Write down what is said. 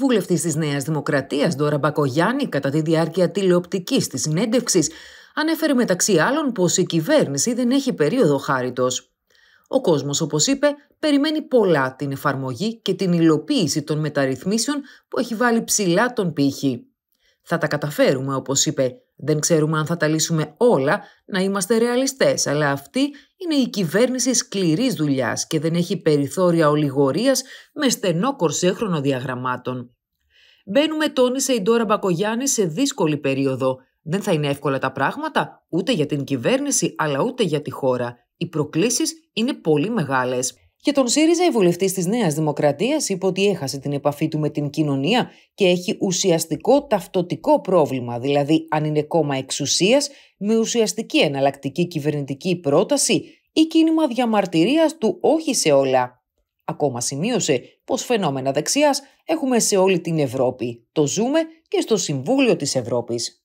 βουλευτής της Νέας Δημοκρατίας, Ντόρα Μπακογιάννη, κατά τη διάρκεια τηλεοπτικής της συνέντευξης, ανέφερε μεταξύ άλλων πως η κυβέρνηση δεν έχει περίοδο χάριτος. Ο κόσμος, όπως είπε, περιμένει πολλά την εφαρμογή και την υλοποίηση των μεταρρυθμίσεων που έχει βάλει ψηλά τον πύχη. Θα τα καταφέρουμε, όπως είπε. Δεν ξέρουμε αν θα τα λύσουμε όλα, να είμαστε ρεαλιστές, αλλά αυτή είναι η κυβέρνηση σκληρής δουλειάς και δεν έχει περιθώρια ολιγορίας με στενό κορσέ χρονοδιαγραμμάτων. Μπαίνουμε, τόνισε η Ντόρα Μπακογιάννη, σε δύσκολη περίοδο. Δεν θα είναι εύκολα τα πράγματα, ούτε για την κυβέρνηση, αλλά ούτε για τη χώρα. Οι προκλήσεις είναι πολύ μεγάλες. Για τον ΣΥΡΙΖΑ, η βουλευτής της Νέας Δημοκρατίας είπε ότι έχασε την επαφή του με την κοινωνία και έχει ουσιαστικό ταυτοτικό πρόβλημα, δηλαδή αν είναι κόμμα εξουσίας με ουσιαστική εναλλακτική κυβερνητική πρόταση ή κίνημα διαμαρτυρίας του όχι σε όλα. Ακόμα σημείωσε πως φαινόμενα δεξιάς έχουμε σε όλη την Ευρώπη. Το ζούμε και στο Συμβούλιο της Ευρώπης.